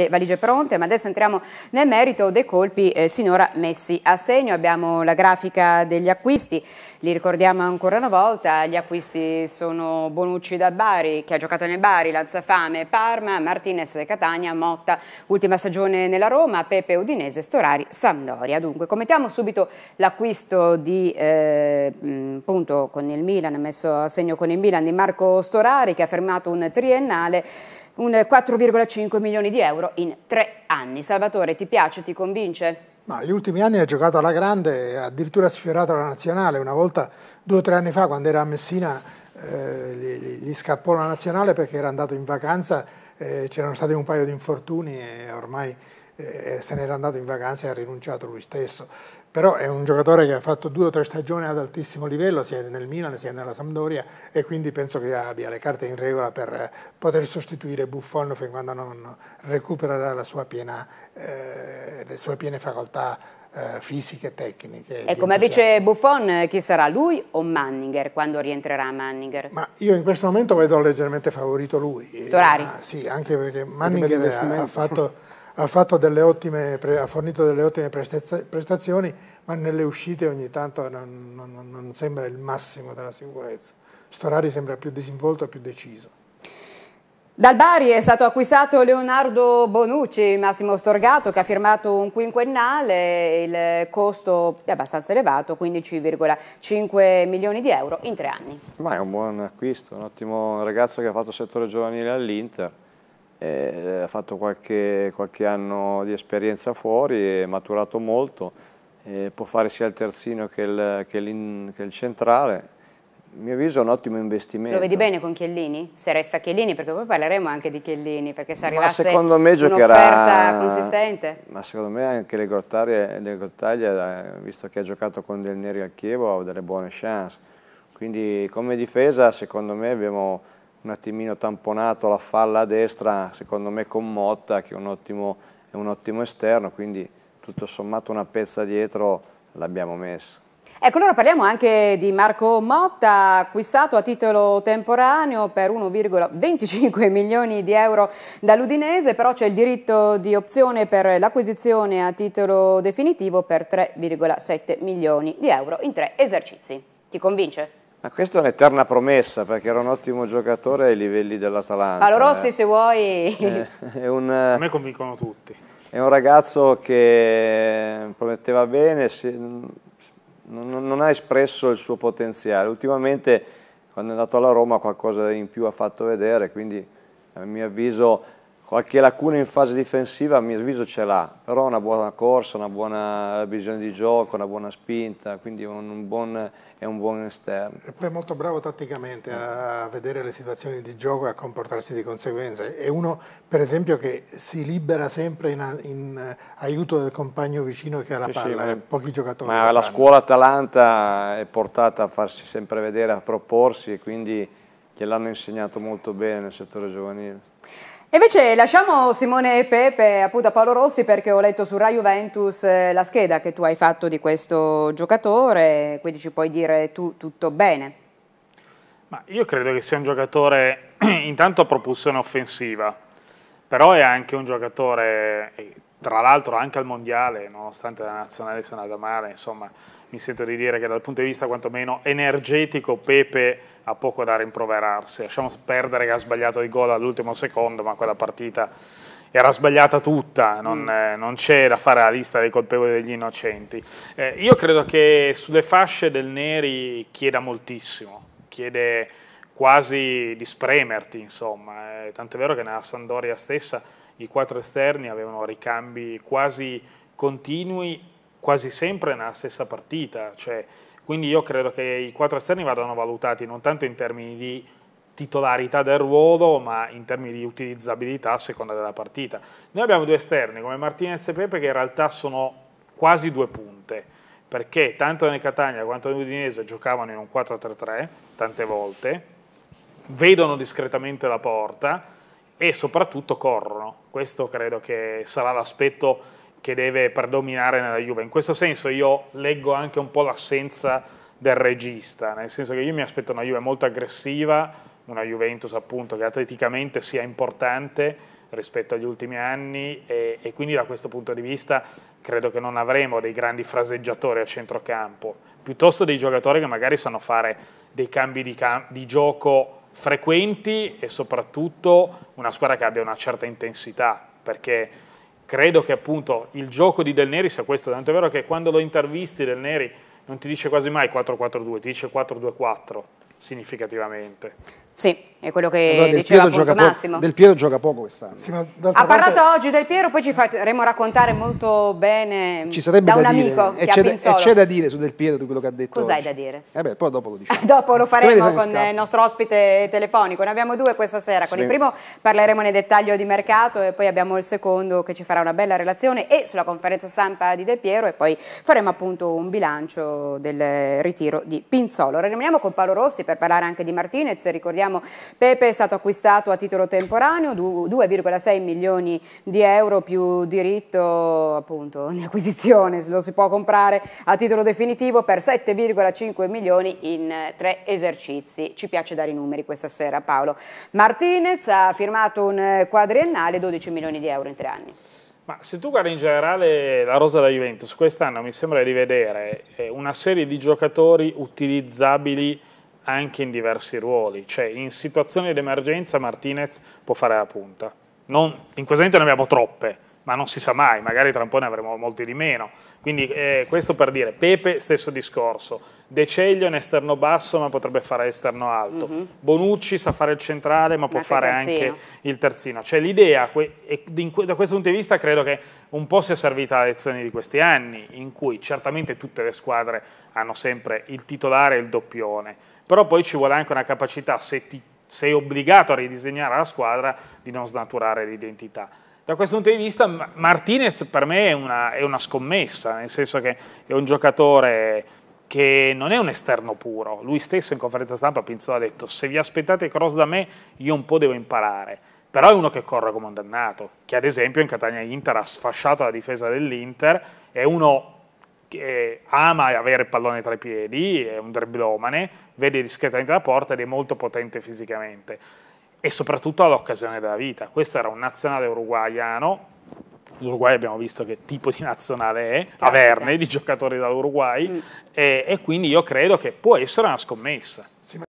Le valigie pronte, ma adesso entriamo nel merito dei colpi eh, sinora messi a segno. Abbiamo la grafica degli acquisti, li ricordiamo ancora una volta, gli acquisti sono Bonucci da Bari, che ha giocato nel Bari, Lanzafame, Parma, Martinez, Catania, Motta, ultima stagione nella Roma, Pepe Udinese, Storari, Sampdoria. Dunque, commentiamo subito l'acquisto di, eh, mm, con il Milan, messo a segno con il Milan, di Marco Storari, che ha fermato un triennale un 4,5 milioni di euro in tre anni. Salvatore, ti piace, ti convince? Ma gli ultimi anni ha giocato alla grande, addirittura sfiorato la nazionale. Una volta, due o tre anni fa, quando era a Messina, eh, gli, gli, scappò la nazionale perché era andato in vacanza, eh, c'erano stati un paio di infortuni e ormai eh, se n'era andato in vacanza e ha rinunciato lui stesso però è un giocatore che ha fatto due o tre stagioni ad altissimo livello, sia nel Milan sia nella Sampdoria, e quindi penso che abbia le carte in regola per eh, poter sostituire Buffon fin quando non recupererà piena, eh, le sue piene facoltà eh, fisiche e tecniche. E come dice Buffon eh, chi sarà, lui o Manninger, quando rientrerà Manninger? Ma io in questo momento vedo leggermente favorito lui. Storari? Eh, sì, anche perché Manninger ha fatto ha, ottime, ha, fornito delle ottime prestazioni, ma nelle uscite ogni tanto non, non, non sembra il massimo della sicurezza. Storari sembra più disinvolto e più deciso. Dal Bari è stato acquistato Leonardo Bonucci, Massimo Storgato, che ha firmato un quinquennale, il costo è abbastanza elevato, 15,5 milioni di euro in tre anni. Ma è un buon acquisto, un ottimo ragazzo che ha fatto settore giovanile all'Inter, eh, ha fatto qualche, qualche, anno di esperienza fuori, è maturato molto, eh, può fare sia il terzino che il, che, che il centrale, a mio avviso è un ottimo investimento. Lo vedi bene con Chiellini? Se resta Chiellini, perché poi parleremo anche di Chiellini, perché se arrivasse ma secondo me giocherà, consistente. Ma secondo me anche le Grottaglie, eh, visto che ha giocato con Del Neri al Chievo, ha delle buone chance. Quindi come difesa secondo me abbiamo un attimino tamponato la falla a destra, secondo me con Motta che è un ottimo, è un ottimo esterno, quindi tutto sommato una pezza dietro l'abbiamo messa. Ecco, allora parliamo anche di Marco Motta, acquistato a titolo temporaneo per 1,25 milioni di euro dall'Udinese, però c'è il diritto di opzione per l'acquisizione a titolo definitivo per 3,7 milioni di euro in tre esercizi. Ti convince? Ma questa è un'eterna promessa perché era un ottimo giocatore ai livelli dell'Atalanta. Allora Rossi eh. se vuoi. Eh, un, A me convincono tutti. È un ragazzo che prometteva bene, si, non, non, ha espresso il suo potenziale. Ultimamente quando è andato alla Roma qualcosa in più ha fatto vedere, quindi a mio avviso Qualche lacuna in fase difensiva a mio avviso ce l'ha, però una buona corsa, una buona visione di gioco, una buona spinta, quindi un, un buon, è un buon esterno. E poi è molto bravo tatticamente a vedere le situazioni di gioco e a comportarsi di conseguenza. È uno, per esempio, che si libera sempre in, in aiuto del compagno vicino che ha la sì, palla, sì, ma, eh, pochi giocatori. Ma la scuola Atalanta è portata a farsi sempre vedere, a proporsi e quindi gliel'hanno insegnato molto bene nel settore giovanile. Invece lasciamo Simone e Pepe appunto a Paolo Rossi perché ho letto su Rai Juventus eh, la scheda che tu hai fatto di questo giocatore, quindi ci puoi dire tu tutto bene. Ma io credo che sia un giocatore intanto a propulsione offensiva, però è anche un giocatore eh, tra l'altro anche al mondiale, nonostante la nazionale sia andata male, insomma, mi sento di dire che dal punto di vista quantomeno energetico Pepe ha poco da rimproverarsi. Lasciamo perdere che ha sbagliato il gol all'ultimo secondo, ma quella partita era sbagliata tutta, non, mm. eh, non c'è da fare la lista dei colpevoli degli innocenti. Eh, io credo che sulle fasce del Neri chieda moltissimo, chiede quasi di spremerti, insomma, eh, tant'è vero che nella Sandoria stessa i quattro esterni avevano ricambi quasi continui, quasi sempre nella stessa partita. Cioè, quindi io credo che i quattro esterni vadano valutati non tanto in termini di titolarità del ruolo, ma in termini di utilizzabilità a seconda della partita. Noi abbiamo due esterni come Martinez e Pepe che in realtà sono quasi due punte, perché tanto nel Catania quanto nell'Udinese giocavano in un 4-3-3 tante volte, vedono discretamente la porta, e soprattutto corrono. Questo credo che sarà l'aspetto che deve predominare nella Juve. In questo senso io leggo anche un po' l'assenza del regista, nel senso che io mi aspetto una Juve molto aggressiva, una Juventus appunto che atleticamente sia importante rispetto agli ultimi anni e, e quindi da questo punto di vista credo che non avremo dei grandi fraseggiatori a centrocampo, piuttosto dei giocatori che magari sanno fare dei cambi di, cam- di gioco frequenti e soprattutto una squadra che abbia una certa intensità, perché credo che appunto il gioco di Del Neri sia questo, tanto è vero che quando lo intervisti Del Neri non ti dice quasi mai 4-4-2, ti dice 4-2-4 significativamente. Sì, è quello che allora diceva Piero Massimo. del Piero gioca poco quest'anno. Sì, ha parte... parlato oggi del Piero, poi ci faremo raccontare molto bene ci sarebbe da, da dire, e c'è da, e c'è da dire su Del Piero di quello che ha detto Cos'hai da dire? Eh beh, poi dopo lo diciamo. dopo lo faremo con il nostro ospite telefonico. Ne abbiamo due questa sera. Con sì. il primo parleremo nel dettaglio di mercato e poi abbiamo il secondo che ci farà una bella relazione e sulla conferenza stampa di Del Piero e poi faremo appunto un bilancio del ritiro di Pinzolo. Rimaniamo con Paolo Rossi per parlare anche di Martinez. Ricordiamo Pepe è stato acquistato a titolo temporaneo, 2,6 milioni di euro più diritto appunto in acquisizione, lo si può comprare a titolo definitivo per 7,5 milioni in eh, tre esercizi. Ci piace dare i numeri questa sera Paolo. Martinez ha firmato un eh, quadriennale 12 milioni di euro in tre anni. Ma se tu guardi in generale la rosa della Juventus, quest'anno mi sembra di vedere eh, una serie di giocatori utilizzabili anche in diversi ruoli, cioè in situazioni di emergenza Martinez può fare la punta. Non, in questo momento ne abbiamo troppe, ma non si sa mai, magari tra un po' ne avremo molti di meno. Quindi eh, questo per dire, Pepe stesso discorso, De Ceglio in esterno basso ma potrebbe fare esterno alto, mm -hmm. Bonucci sa fare il centrale ma, ma può fare terzino. anche il terzino. Cioè l'idea, da questo punto di vista credo che un po' sia servita la lezione di questi anni, in cui certamente tutte le squadre hanno sempre il titolare e il doppione, però poi ci vuole anche una capacità, se ti, sei obbligato a ridisegnare la squadra, di non snaturare l'identità. Da questo punto di vista Martinez per me è una, è una scommessa, nel senso che è un giocatore che non è un esterno puro. Lui stesso in conferenza stampa Pinzolo ha detto se vi aspettate cross da me io un po' devo imparare. Però è uno che corre come un dannato, che ad esempio in Catania Inter ha sfasciato la difesa dell'Inter, è uno che ama avere il pallone tra i piedi, è un dribblomane, vede discretamente la porta ed è molto potente fisicamente e soprattutto ha l'occasione della vita. Questo era un nazionale uruguaiano, l'Uruguay abbiamo visto che tipo di nazionale è, averne di giocatori dall'Uruguay, mm. e, e quindi io credo che può essere una scommessa.